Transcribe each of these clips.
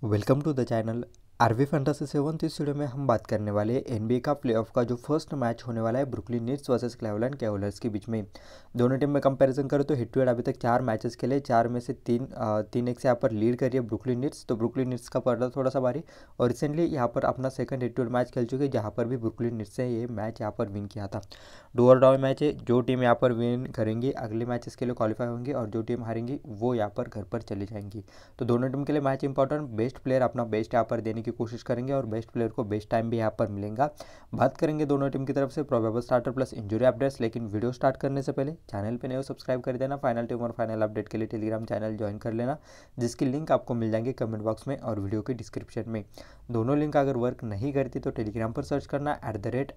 Welcome to the channel RV fantasy seven इस video में हम बात करने वाले हैं एनबीए का प्लेऑफ का जो फर्स्ट मैच होने वाला है Brooklyn Nets versus Cleveland Cavaliers के बीच में दोनों टीम में कंपैरिजन करो तो हेड टू हेड अभी तक चार मैचेस खेले चार में से तीन तीन एक से यहाँ पर लीड करिए है ब्रुकलिन तो ब्रुकलिन नीट्स का पर्दा थोड़ा सा भारी और रिसेंटली यहाँ पर अपना second head to head match खेल चुके हैं जहाँ पर भी ब्रुकलिन नीट्स ने ये मैच यहाँ पर विन किया था डोअर डाउन मैच है जो टीम यहाँ पर विन करेंगी अगले मैचेस के लिए क्वालिफाई होंगी और जो टीम हारेंगी वो यहाँ पर घर पर चली जाएंगी तो दोनों टीम के लिए मैच इंपॉर्टेंट बेस्ट प्लेयर अपना बेस्ट यहाँ पर देने की की कोशिश करेंगे और बेस्ट प्लेयर को बेस्ट टाइम भी यहाँ पर मिलेगा बात करेंगे दोनों टीम की तरफ से probable starter plus injury updates लेकिन वीडियो स्टार्ट करने से पहले चैनल पर नहीं सब्सक्राइब कर देना फाइनल टीम और फाइनल अपडेट के लिए टेलीग्राम चैनल ज्वाइन कर लेना जिसकी लिंक आपको मिल जाएंगे कमेंट बॉक्स में और वीडियो के डिस्क्रिप्शन में दोनों लिंक अगर वर्क नहीं करती तो टेलीग्राम पर सर्च करना एट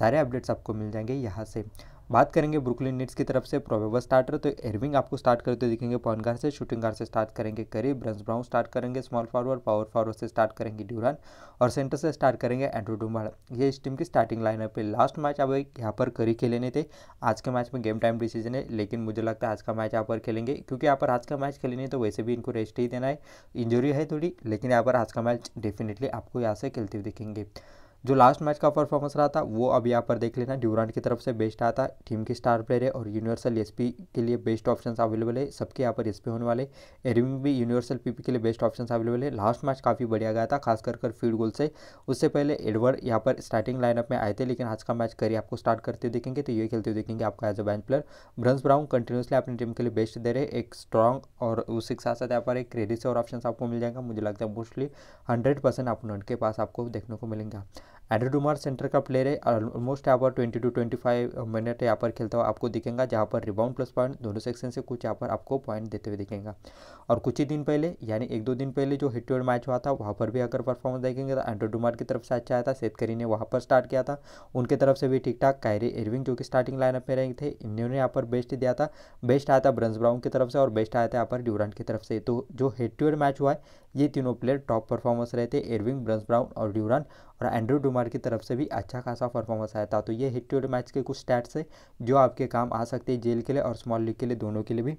सारे अपडेट्स आपको मिल जाएंगे यहाँ से बात करेंगे ब्रुकलिन नेट्स की तरफ से प्रोबेबल स्टार्टर तो एरविंग आपको स्टार्ट करते दिखेंगे पॉइंट गार्ड से शूटिंग गार्ड से स्टार्ट करेंगे करीब ब्रंस ब्राउन स्टार्ट करेंगे स्मॉल फॉरवर्ड पावर फॉरवर्ड से स्टार्ट करेंगे ड्यूरान और सेंटर से स्टार्ट करेंगे एंड्रू डुम्बाड़ा ये इस टीम की स्टार्टिंग लाइनअप है लास्ट मैच अब यहाँ पर करी खेलेने थे आज के मैच में गेम टाइम डिसीजन है लेकिन मुझे लगता है आज का मैच यहाँ पर खेलेंगे क्योंकि यहाँ पर आज का मैच खेलेंगे तो वैसे भी इनको रेस्ट ही देना है इंजरी है थोड़ी लेकिन यहाँ पर आज का मैच डेफिनेटली आपको यहाँ से खेलते हुए दिखेंगे जो लास्ट मैच का परफॉर्मेंस रहा था वो अब यहाँ पर देख लेना ड्यूरांट की तरफ से बेस्ट आता है टीम के स्टार प्लेयर है और यूनिवर्सल एसपी के लिए बेस्ट ऑप्शन अवेलेबल है सबके यहाँ पर एसपी होने वाले एरिम भी यूनिवर्सल पीपी के लिए बेस्ट ऑप्शन अवेलेबल है लास्ट मैच काफ़ी बढ़िया गया था खास कर कर फील्ड गोल से उससे पहले एडवर्ड यहाँ पर स्टार्टिंग लाइनअप में आए थे लेकिन आज का मैच करिए आपको स्टार्ट करते हुए देखेंगे तो ये खेलते हुए देखेंगे आपका as a bench player Bruce Brown continuously अपनी टीम के लिए बेस्ट दे रहे एक स्ट्रॉन्ग और उसके साथ साथ यहाँ पर एक क्रेडिट और ऑप्शन आपको मिल जाएगा मुझे लगता है मोस्टली हंड्रेड परसेंट आप उनके पास आपको देखने को मिलेंगे एंड्रोडुमार सेंटर का प्लेयर है ऑलमोस्ट यहाँ पर twenty to twenty five minute यहाँ पर खेलता हुआ आपको दिखेगा जहाँ पर रिबाउंड प्लस पॉइंट दोनों सेक्शन से कुछ यहाँ पर आपको पॉइंट देते हुए दिखेगा और कुछ ही दिन पहले यानी एक दो दिन पहले जो हिट टू मैच हुआ था वहाँ पर भी अगर परफॉर्मेंस देखेंगे तो एंड्रोडुमार की तरफ से अच्छा आया था सेतकरी ने वहाँ पर स्टार्ट किया था उनके तरफ से भी ठीक ठाक कैरी इरविंग जो कि स्टार्टिंग लाइनअप में रहे थे इन्होंने यहाँ पर बेस्ट दिया था बेस्ट आया था ब्रंस ब्राउन की तरफ से और बेस्ट आया था यहाँ पर ड्यूरान की तरफ से तो जो हेड टू मैच हुआ है ये तीनों प्लेयर टॉप परफॉर्मेंस रहे थे एरविंग ब्रंस ब्राउन और ड्यूरान और एंड्रू डुमार की तरफ से भी अच्छा खासा परफॉर्मेंस आया था तो ये हिट टू मैच के कुछ स्टैट्स है जो आपके काम आ सकते हैं जेल के लिए और स्मॉल लीग के लिए दोनों के लिए भी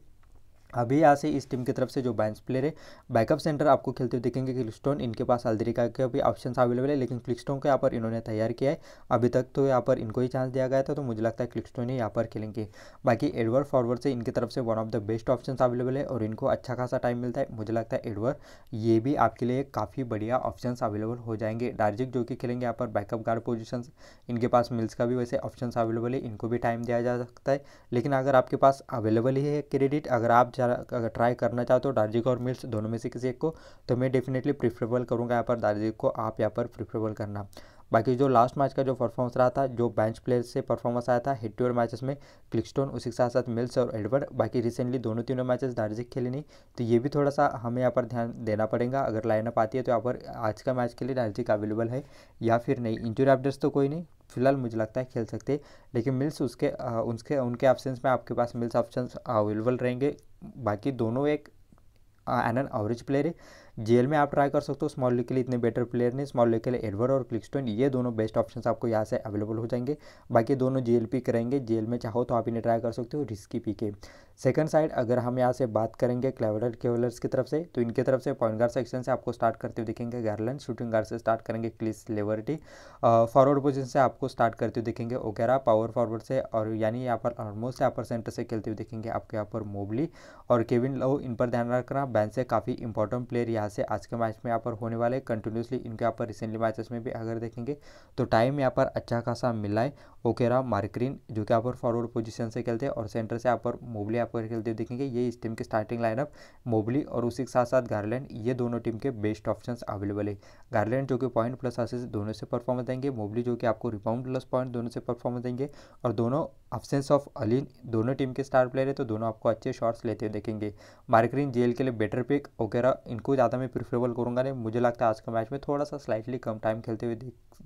अभी यहाँ से इस टीम की तरफ से जो बैंस प्लेयर है बैकअप सेंटर आपको खेलते हुए देखेंगे क्लिस्टोन इनके पास अल्दरिका के भी ऑप्शन अवेलेबल है लेकिन क्लिकस्टोन को यहाँ पर इन्होंने तैयार किया है अभी तक तो यहाँ पर इनको ही चांस दिया गया था तो मुझे लगता है क्लिकस्टोन ही यहाँ पर खेलेंगे बाकी एडवर्ड फॉरवर्ड से इनकी तरफ से one of the best option available है और इनको अच्छा खासा टाइम मिलता है मुझे लगता है एडवर ये भी आपके लिए काफ़ी बढ़िया ऑप्शन अवेलेबल हो जाएंगे डार्जिक जो कि खेलेंगे यहाँ पर बैकअप गार्ड पोजिशन इनके पास मिल्स का भी वैसे ऑप्शन अवेलेबल है इनको भी टाइम दिया जा सकता है लेकिन अगर आपके पास अवेलेबल ही है क्रेडिट अगर आप अगर ट्राई करना चाहते हो दार्जिक और मिल्स दोनों में से किसी एक को तो मैं डेफिनेटली प्रिफरेबल करूँगा यहाँ पर दार्जिक को आप यहाँ पर प्रिफरेबल करना बाकी जो लास्ट मैच का जो परफॉर्मेंस रहा था जो बेंच प्लेयर से परफॉर्मेंस आया था हेड टू हेड मैचेस में क्लिकस्टोन उसी के साथ साथ मिल्स और एडवर्ड बाकी रिसेंटली दोनों तीनों मैचेस दार्जिक खेले नहीं तो ये भी थोड़ा सा हमें यहाँ पर ध्यान देना पड़ेगा अगर लाइनअप आती है तो यहाँ पर आज का मैच के लिए दार्जिक अवेलेबल है या फिर नहीं इंजुरी अपडेट्स तो कोई नहीं फिलहाल मुझे लगता है खेल सकते लेकिन मिल्स उसके आ, उनके उनके ऑप्शन में आपके पास मिल्स ऑप्शन अवेलेबल रहेंगे बाकी दोनों एक एन एन एवरेज प्लेयर है जेल में आप ट्राई कर सकते हो स्मॉल लीग के लिए इतने बेटर प्लेयर नहीं स्मॉल लीग के लिए एडवर और क्लिकस्टोन ये दोनों बेस्ट ऑप्शंस आपको यहाँ से अवेलेबल हो जाएंगे बाकी दोनों जेल पिक रहेंगे जेल में चाहो तो आप इन्हें ट्राई कर सकते हो रिस्की पी के सेकंड साइड अगर हम यहाँ से बात करेंगे क्लेवरल केवलर्स की तरफ से तो इनके तरफ से पॉइंट गार्ड सेक्शन से आपको स्टार्ट करते हुए दिखेंगे गार्लैंड शूटिंग गार्ड से स्टार्ट करेंगे क्लिस लेवर्टी फॉरवर्ड पोजिशन से आपको स्टार्ट करते हुए दिखेंगे ओकेरा पावर फॉरवर्ड से और यानी यहाँ पर ऑलमोस्ट यहाँ पर सेंटर से खेलते हुए दिखेंगे आपको यहाँ पर मोबली और केविन लो इन पर ध्यान रखना बैन से काफ़ी इंपॉर्टेंट प्लेयर यहाँ यहाँ से आज के मैच में यहाँ पर होने वाले हैं कंटिन्यूसली इनके यहाँ पर रिसेंटली मैचेस में भी अगर देखेंगे तो टाइम यहाँ पर अच्छा खासा मिला है ओकेरा मार्क्रीन जो कि यहाँ पर फॉरवर्ड पोजीशन से खेलते हैं और सेंटर से यहाँ पर मोबली आप पर खेलते देखेंगे ये इस टीम की स्टार्टिंग लाइनअप मोबली और उसी के साथ साथ गार्लैंड ये दोनों टीम के बेस्ट ऑप्शन अवेलेबल है गार्लैंड जो कि पॉइंट प्लस असिस्ट दोनों से परफॉर्मेंस देंगे मोबली जो कि आपको रिबाउंड प्लस पॉइंट दोनों से परफॉर्मेंस देंगे और दोनों अब्सेंस ऑफ अलीन दोनों टीम के स्टार प्लेयर है तो दोनों आपको अच्छे शॉट्स लेते हुए देखेंगे मार्क्रीन जेल के लिए बेटर पिक ओकेरा इनको ज़्यादा मैं प्रिफरेबल करूँगा नहीं मुझे लगता है आज का मैच में थोड़ा सा स्लाइटली कम टाइम खेलते हुए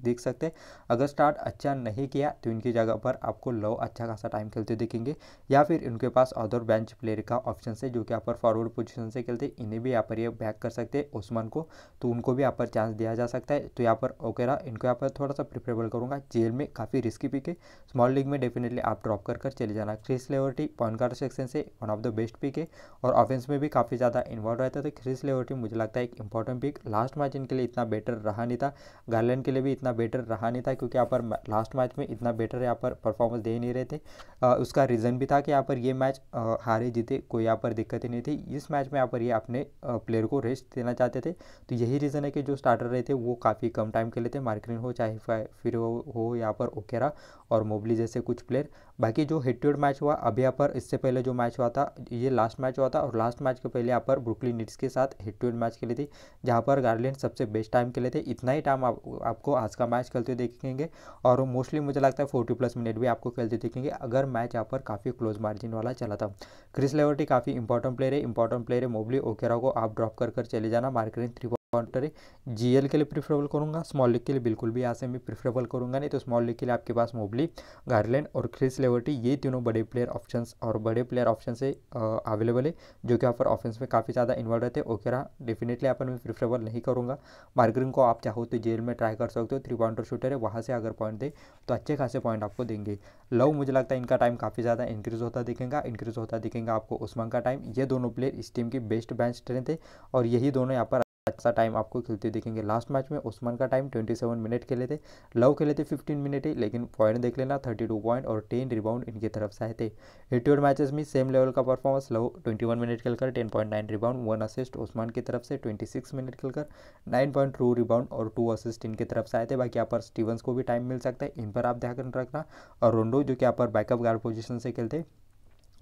देख सकते हैं अगर स्टार्ट अच्छा नहीं किया तो इनकी जगह पर आपको लो अच्छा खासा टाइम खेलते देखेंगे या फिर इनके पास अदर बेंच प्लेयर का ऑप्शन है जो कि यहाँ पर फॉरवर्ड पोजिशन से खेलते इन्हें भी यहाँ पर ये बैक कर सकते हैं उस्मान को तो उनको भी यहाँ पर चांस दिया जा सकता है तो यहाँ पर ओके रहा इनको यहाँ पर थोड़ा सा प्रिफरेबल करूँगा जेल में काफ़ी रिस्की पिक है स्मॉल लीग में डेफिनेटली आप ड्रॉप कर चले जाना Chris LeVert point guard section से one of the best pick है और ऑफेंस में भी काफ़ी ज़्यादा इन्वॉल्व रहता था क्रिस लेवर्टी मुझे लगता है एक इंपॉर्टेंट पिक लास्ट मैच इनके लिए इतना बेटर रहा नहीं था गार्लैंड के लिए भी इतना इतना बेटर रहा नहीं था क्योंकि यहाँ पर लास्ट मैच में इतना बेटर यहाँ पर परफॉर्मेंस दे नहीं रहे थे आ, उसका रीज़न भी था कि यहाँ पर ये मैच आ, हारे जीते कोई यहाँ पर दिक्कत ही नहीं थी इस मैच में यहाँ पर ये अपने प्लेयर को रेस्ट देना चाहते थे तो यही रीज़न है कि जो स्टार्टर रहे थे वो काफ़ी कम टाइम के लिए थे मार्किन हो चाहे फिर हो, हो यहाँ पर ओकेरा और मोबली जैसे कुछ प्लेयर बाकी जो हेड टू हेड मैच हुआ अभी यहाँ पर इससे पहले जो मैच हुआ था ये लास्ट मैच हुआ था और लास्ट मैच के पहले यहाँ पर ब्रुकलिन निट्स के साथ हेड टू हेड मैच खेली थी जहाँ पर गार्लिन सबसे बेस्ट टाइम खेले थे इतना ही टाइम आप, आपको आज का मैच खेलते हुए देखेंगे और मोस्टली मुझे लगता है फोर्टी प्लस मिनट भी आपको खेलते देखेंगे अगर मैच यहाँ पर काफ़ी क्लोज मार्जिन वाला चला था क्रिस लेवर्टी काफ़ी इंपॉर्टेंट प्लेयर है इंपॉर्टेंट प्लेयर है मोबली ओकेरा को आप ड्रॉप कर कर चले जाना market three country G L के लिए प्रिफरेबल करूँगा स्मॉल लीग के लिए बिल्कुल भी यहाँ से मैं प्रिफरेबल करूँगा नहीं तो स्मॉल लीग के लिए आपके पास मोबली गार्लैंड और क्रिस लेवर्टी ये तीनों बड़े प्लेयर ऑप्शन और बड़े प्लेयर ऑप्शन से अवेलेबल है जो कि आप ऑफेंस में काफ़ी ज़्यादा इन्वॉल्व रहते हैं ओके रहा डेफिनेटली आप मैं प्रिफरेबल नहीं करूँगा मार्गरिंग को आप चाहो तो जेल में ट्राई कर सकते हो थ्री पॉइंटर शूटर है वहाँ से अगर पॉइंट दे तो अच्छे खासे पॉइंट आपको देंगे लव मुझे लगता है इनका टाइम काफ़ी ज़्यादा इंक्रीज़ होता दिखेगा इंक्रीज़ होता दिखेगा आपको उस्मान का टाइम ये दोनों प्लेयर इस टीम की बेस्ट बैंक स्ट्रेंथ है और यही दोनों यहाँ पर सा टाइम आपको खेलते देखेंगे लास्ट मैच में उस्मान का टाइम ट्वेंटी सेवन मिनट खेले थे लव खेले थे फिफ्टीन मिनट ही लेकिन पॉइंट देख लेना थर्टी टू पॉइंट और टेन रिबाउंड इनकी तरफ से आए थे एटीड मैचेस में सेम लेवल का performance Love twenty one minute खेलकर ten point nine rebound one assist Osman की तरफ से ट्वेंटी सिक्स मिनट खेलकर नाइन पॉइंट टू रिबाउंड और टू असिस्ट इनकी तरफ से आए थे बाकी यहाँ पर स्टीवंस को भी टाइम मिल सकता है इन पर आप ध्यान रखना और रोंडो जो कि यहाँ पर बैकअप गार्ड पोजिशन से खेलते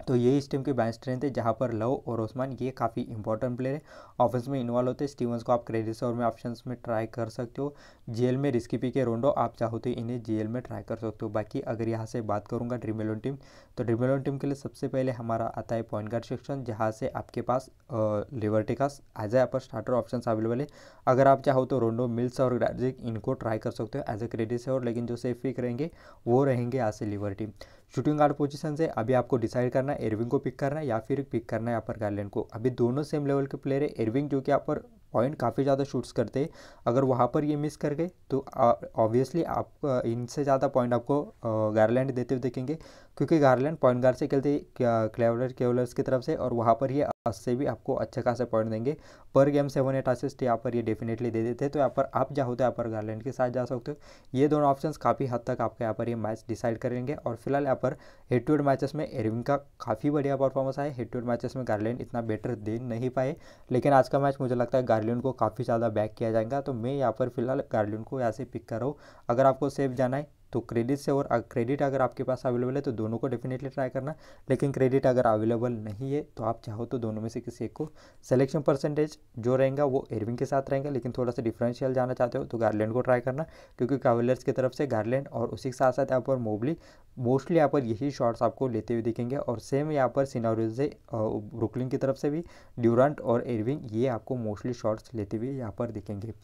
तो यही इस टीम की बैंक स्ट्रेंथ है जहाँ पर लव और ओस्मान ये काफ़ी इंपॉर्टेंट प्लेयर है ऑफेंस में इन्वॉल्व होते हैं स्टीवंस को आप क्रेडिट और में ऑप्शन में ट्राई कर सकते हो जेल में रिस्की पी के रोंडो आप चाहो तो इन्हें जेल में ट्राई कर सकते हो बाकी अगर यहाँ से बात करूँगा ड्रीम इलेवन टीम तो ड्रीम इलेवन टीम के लिए सबसे पहले हमारा आता है पॉइंट गार्ड सेक्शन जहाँ से आपके पास लिबर्टी का as a upper starter option available है अगर आप चाहो तो रोंडो मिल्स और ग्राजिक इनको ट्राई कर सकते हो एज ए क्रेडिट और लेकिन जो सेफ पिक रहेंगे वो रहेंगे यहाँ से लिबर्टी शूटिंग गार्ड पोजीशन से अभी आपको डिसाइड करना है एरविंग को पिक करना है या फिर पिक करना है यहाँ पर गार्लैंड को अभी दोनों सेम लेवल के प्लेयर है एरविंग जो कि यहाँ पर पॉइंट काफ़ी ज़्यादा शूट्स करते अगर वहाँ पर ये मिस कर गए तो ऑब्वियसली आप इनसे ज़्यादा पॉइंट आपको गारलैंड देते हुए देखेंगे क्योंकि गारलैंड पॉइंट गार्ड से खेलते क्लेवलर केवलर्स की तरफ से और वहाँ पर ये से भी आपको अच्छे खासे पॉइंट देंगे पर गेम सेवन एट असिस्ट यहाँ पर ये डेफिनेटली दे देते हैं तो यहाँ पर आप जाओ तो यहाँ पर गारलैंड के साथ जा सकते हो ये दोनों ऑप्शन काफ़ी हद तक आपके यहाँ पर ये मैच डिसाइड करेंगे और फिलहाल यहाँ पर हेड टू हेड मैचेस में एरविन का काफ़ी बढ़िया परफॉर्मेंस आया हेड टू हेड मैचेस में गारलैंड इतना बेटर दे नहीं पाए लेकिन आज का मैच मुझे लगता है गार्लियन को काफ़ी ज़्यादा बैक किया जाएगा तो मैं यहाँ पर फिलहाल गार्लियन को यहाँ से पिक कर रहा हूँ अगर आपको सेफ जाना है तो क्रेडिट से और क्रेडिट अगर आपके पास अवेलेबल है तो दोनों को डेफिनेटली ट्राई करना लेकिन क्रेडिट अगर अवेलेबल नहीं है तो आप चाहो तो दोनों में से किसी एक को सिलेक्शन परसेंटेज जो रहेगा वो एरविंग के साथ रहेगा लेकिन थोड़ा सा डिफरेंशियल जाना चाहते हो तो गार्लैंड को ट्राई करना क्योंकि कावेलर्स की तरफ से गार्लैंड और उसी के साथ साथ यहाँ पर मोबली मोस्टली यहाँ पर यही शॉर्ट्स आपको लेते हुए दिखेंगे और सेम यहाँ पर सिनारियो से ब्रुकलिन की तरफ से भी ड्यूरंट और एरविंग ये आपको मोस्टली शॉर्ट्स लेते हुए यहाँ पर दिखेंगे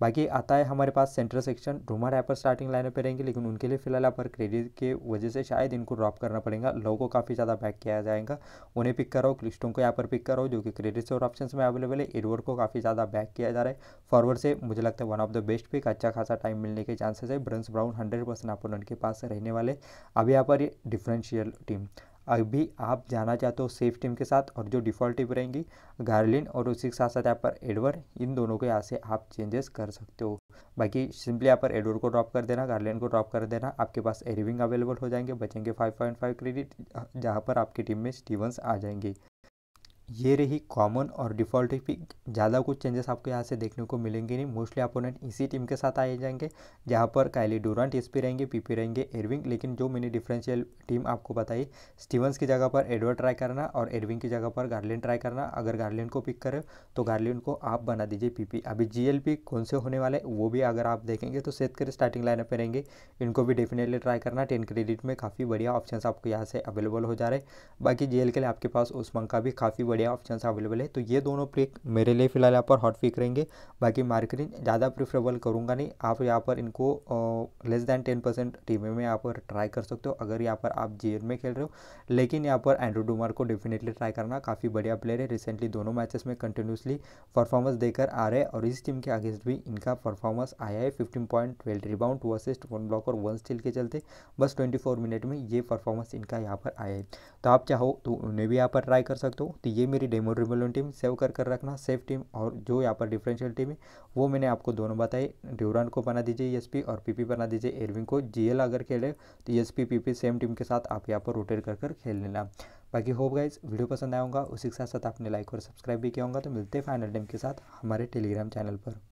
बाकी आता है हमारे पास सेंट्रल सेक्शन रूमा रैपर स्टार्टिंग लाइन पे रहेंगे लेकिन उनके लिए फिलहाल यहाँ पर क्रेडिट के वजह से शायद इनको ड्रॉप करना पड़ेगा लोगों को काफ़ी ज़्यादा बैक किया जाएगा उन्हें पिक करो क्लिस्टों को यहाँ पर पिक करो जो कि क्रेडिट्स और ऑप्शन में अवेलेबल है एडवर्ड को काफ़ी ज़्यादा बैक किया जा रहा है फॉरवर्ड से मुझे लगता है one of the best pick अच्छा खासा टाइम मिलने के चांसेस है Bruce Brown hundred percent opponent के पास रहने वाले अब यहाँ पर डिफरेंशियल टीम अभी आप जाना चाहते हो सेफ टीम के साथ और जो डिफ़ॉल्ट टीम रहेंगी गार्लिन और उसी के साथ साथ यहाँ पर एडवर इन दोनों के यहाँ से आप चेंजेस कर सकते हो बाकी सिंपली यहाँ पर एडवर को ड्रॉप कर देना गार्लिन को ड्रॉप कर देना आपके पास एरिविंग अवेलेबल हो जाएंगे बचेंगे फाइव पॉइंट फाइव क्रेडिट जहाँ पर आपकी टीम में स्टीवंस आ जाएंगे ये रही कॉमन और डिफ़ॉल्ट पिक ज़्यादा कुछ चेंजेस आपको यहाँ से देखने को मिलेंगे नहीं मोस्टली अपोनेंट इसी टीम के साथ आए जाएंगे जहाँ पर कायली डोरांट एस पी रहेंगे पीपी रहेंगे एरविंग लेकिन जो मैंने डिफरेंशियल टीम आपको बताई स्टीवंस की जगह पर एडवर्ड ट्राई करना और एरविंग की जगह पर गार्लिन ट्राई करना अगर गार्लिन को पिक करें तो गार्लिन को आप बना दीजिए पी अभी जी कौन से होने वाले वो भी अगर आप देखेंगे तो सेत कर स्टार्टिंग लाइनअप में रहेंगे इनको भी डेफिनेटली ट्राई करना टेन क्रेडिट में काफ़ी बढ़िया ऑप्शन आपको यहाँ से अवेलेबल हो जा रहे बाकी जी के लिए आपके पास मंग का भी काफ़ी बढ़िया ऑप्शन अवेलेबल है तो ये दोनों पिक मेरे लिए फ़िलहाल यहाँ पर हॉट पिक रहेंगे बाकी मार्केटिंग ज़्यादा प्रिफरेबल करूँगा नहीं आप यहाँ पर इनको लेस देन टेन परसेंट टीमें में यहाँ पर ट्राई कर सकते हो अगर यहाँ पर आप जे में खेल रहे हो लेकिन यहाँ पर एंड्रो डुमर को डेफिनेटली ट्राई करना काफ़ी बढ़िया प्लेयर है रिसेंटली दोनों मैचेस में कंटिन्यूसली परफॉर्मेंस देकर आ रहे हैं और इस टीम के अगेंस्ट भी इनका परफॉर्मेंस आया है fifteen point twelve rebound two assist one block और वन स्टील के चलते बस ट्वेंटी फोर मिनट में ये परफॉर्मेंस इनका यहाँ पर आया है तो आप चाहो तो उन्हें भी यहाँ पर ट्राई कर सकते हो तो ये मेरी डेमो रिबेलियन टीम सेव कर कर रखना सेव टीम और जो यहाँ पर डिफरेंशियल टीम है वो मैंने आपको दोनों बताई ड्यूरान को बना दीजिए ई e और पीपी बना दीजिए एरविंग को जीएल अगर खेले तो E S PP same team के साथ आप यहाँ पर रोटेट कर कर खेल लेना बाकी होप गाइज वीडियो पसंद आएगा उसी के साथ साथ आपने लाइक और सब्सक्राइब भी किया होगा तो मिलते हैं फाइनल टीम के साथ हमारे टेलीग्राम चैनल पर